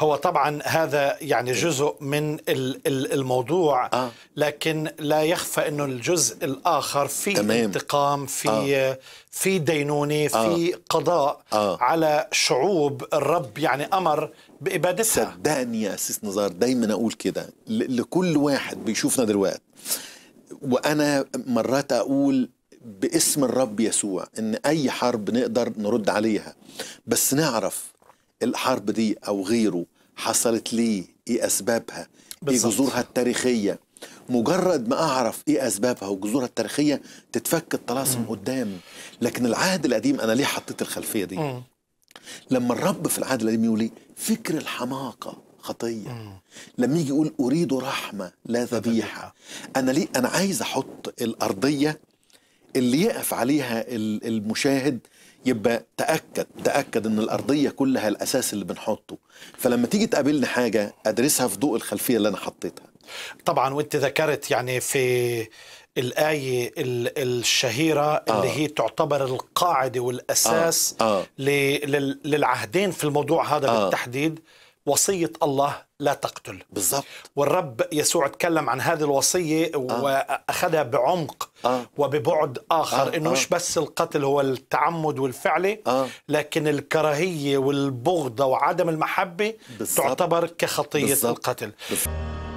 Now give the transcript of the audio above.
هو طبعا هذا يعني جزء من الموضوع آه. لكن لا يخفى انه الجزء الاخر في انتقام في آه. في دينونه آه. في آه. قضاء آه. على شعوب الرب يعني امر بابادتها صدقني يا اسيس نزار دايما اقول كده لكل واحد بيشوفنا دلوقتي وانا مرات اقول باسم الرب يسوع ان اي حرب نقدر نرد عليها بس نعرف الحرب دي او غيره حصلت لي ايه اسبابها بالزبط. ايه جذورها التاريخيه مجرد ما اعرف ايه اسبابها وجذورها التاريخيه تتفك الطلاسم قدام لكن العهد القديم انا ليه حطيت الخلفيه دي م. لما الرب في العهد القديم يقول لي فكر الحماقه خطيه م. لما يجي يقول اريد رحمه لا ذبيحه انا ليه انا عايز احط الارضيه اللي يقف عليها المشاهد يبقى تاكد تاكد ان الارضيه كلها الاساس اللي بنحطه فلما تيجي تقابلني حاجه ادرسها في ضوء الخلفيه اللي انا حطيتها طبعا وانت ذكرت يعني في الآية الشهيرة آه. اللي هي تعتبر القاعدة والأساس آه. آه. للعهدين في الموضوع هذا آه. بالتحديد وصية الله لا تقتل بالضبط والرب يسوع تكلم عن هذه الوصية آه. وأخذها بعمق آه. وببعد آخر آه. إنه مش بس القتل هو التعمد والفعلي آه. لكن الكراهية والبغضة وعدم المحبة بالزبط. تعتبر كخطية بالزبط. القتل بالزبط.